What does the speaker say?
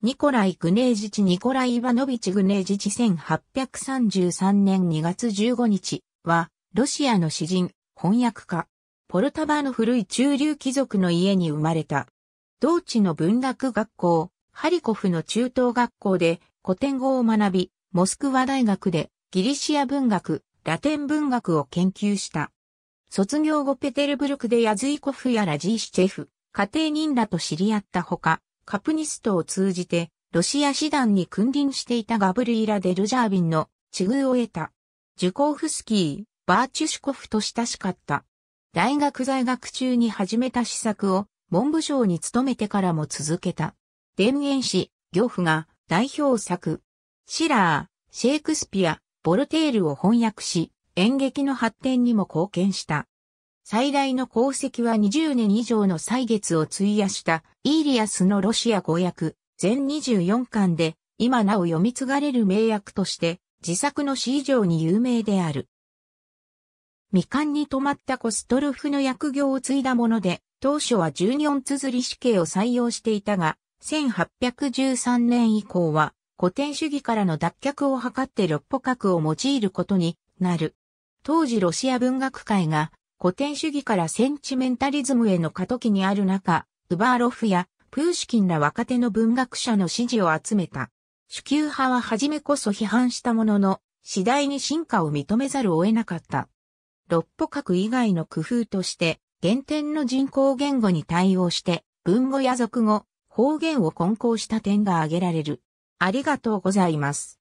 ニコライ・グネージチ・ニコライ・イバノビチ・グネージチ1833年2月15日は、ロシアの詩人、翻訳家、ポルタバの古い中流貴族の家に生まれた。同地の文学学校、ハリコフの中等学校で古典語を学び、モスクワ大学でギリシア文学、ラテン文学を研究した。卒業後ペテルブルクでヤズイコフやラジーシチェフ、家庭人らと知り合ったほか、カプニストを通じて、ロシア師団に君臨していたガブリーラ・デルジャービンの地遇を得た。ジュコーフスキー、バーチュシコフと親しかった。大学在学中に始めた施策を文部省に勤めてからも続けた。田園詩、行夫が代表作。シラー、シェイクスピア、ボルテールを翻訳し、演劇の発展にも貢献した。最大の功績は20年以上の歳月を費やしたイーリアスのロシア語訳全24巻で今なお読み継がれる名訳として自作の詩以上に有名である。未完に止まったコストルフの役業を継いだもので当初は14綴り死刑を採用していたが1813年以降は古典主義からの脱却を図って六歩角を用いることになる。当時ロシア文学界が古典主義からセンチメンタリズムへの過渡期にある中、ウバーロフやプーシキンら若手の文学者の支持を集めた。主級派は初めこそ批判したものの、次第に進化を認めざるを得なかった。六歩角以外の工夫として、原点の人工言語に対応して、文語や俗語、方言を混交した点が挙げられる。ありがとうございます。